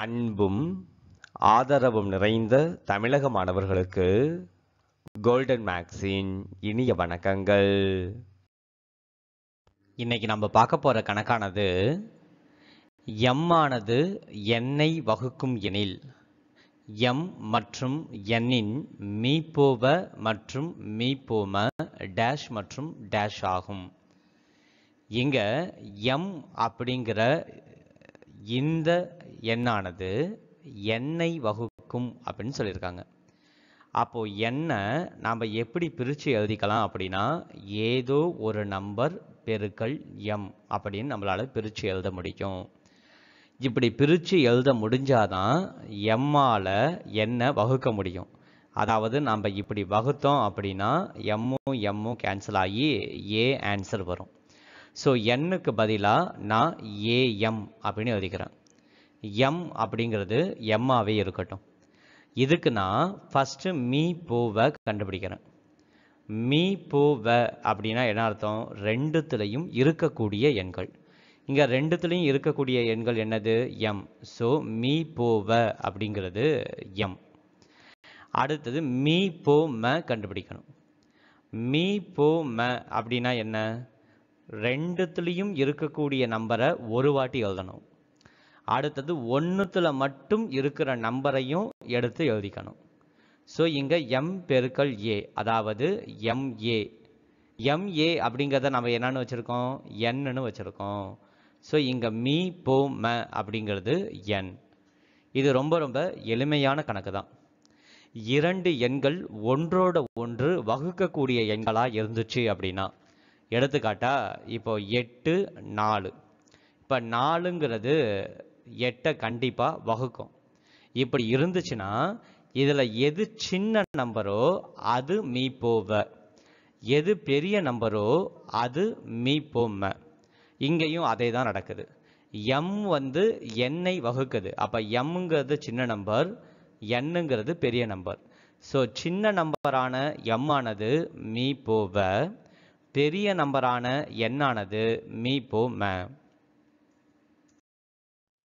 அன்பும் ஆதரவும் நிறைந்த தமிழக மாணவர்களுக்கு கோல்டன் மேக்ஸின் இனிய வணக்கங்கள் இன்னைக்கு நம்ம பார்க்க போகிற கணக்கானது எம் ஆனது எண்ணெய் வகுக்கும் எனில் எம் மற்றும் எண்ணின் மீப்போவ மற்றும் மீப்போம டேஷ் மற்றும் டேஷ் ஆகும் இங்கே எம் அப்படிங்கிற இந்த எண்ணானது எண்ணெய் வகுக்கும் அப்படின்னு சொல்லியிருக்காங்க அப்போது எண்ணெய் நாம் எப்படி பிரித்து எழுதிக்கலாம் அப்படின்னா ஏதோ ஒரு நம்பர் பெருக்கள் எம் அப்படின்னு நம்மளால் பிரித்து எழுத முடியும் இப்படி பிரித்து எழுத முடிஞ்சாதான் எம்மால் எண்ணெய் வகுக்க முடியும் அதாவது நம்ம இப்படி வகுத்தோம் அப்படின்னா எம்மும் எம்மும் கேன்சல் ஆகி ஏ ஆன்சர் வரும் ஸோ எண்ணுக்கு பதிலாக நான் ஏஎம் அப்படின்னு எழுதிக்கிறேன் எம் அப்படிங்கிறது எம்மாவே இருக்கட்டும் இதுக்கு நான் ஃபஸ்ட்டு மீ போவை கண்டுபிடிக்கிறேன் மீ போவ அப்படின்னா என்ன அர்த்தம் ரெண்டுத்துலேயும் இருக்கக்கூடிய எண்கள் இங்கே ரெண்டுத்துலேயும் இருக்கக்கூடிய எண்கள் என்னது எம் ஸோ மீ போவ அப்படிங்கிறது எம் அடுத்தது மீ போ ம கண்டுபிடிக்கணும் மீ போ ம அப்படின்னா என்ன ரெண்டுத்துலேயும் இருக்கக்கூடிய நம்பரை ஒரு வாட்டி எழுதணும் அடுத்தது ஒன்றுத்தில் மட்டும் இருக்கிற நம்பரையும் எடுத்து எழுதிக்கணும் ஸோ இங்கே எம் பெருக்கல் ஏ அதாவது எம்ஏ எம்ஏ அப்படிங்கிறத நம்ம என்னன்னு வச்சுருக்கோம் என்னன்னு வச்சுருக்கோம் ஸோ இங்கே மீ போ ம அப்படிங்கிறது என் இது ரொம்ப ரொம்ப எளிமையான கணக்கு தான் இரண்டு எண்கள் ஒன்றோட ஒன்று வகுக்கக்கூடிய எண்களாக இருந்துச்சு அப்படின்னா எடுத்துக்காட்டா இப்போ எட்டு நாலு இப்போ நாலுங்கிறது எட்டை கண்டிப்பாக வகுக்கும் இப்படி இருந்துச்சுன்னா இதில் எது சின்ன நம்பரோ அது மீ போவ எது பெரிய நம்பரோ அது மீ இங்கேயும் அதே தான் நடக்குது எம் வந்து எண்ணை வகுக்குது அப்போ எம்ங்கிறது சின்ன நம்பர் எண்ணுங்கிறது பெரிய நம்பர் ஸோ சின்ன நம்பரான எம் ஆனது மீ போவ பெரிய நம்பரான எண்ணானது மீ போ மே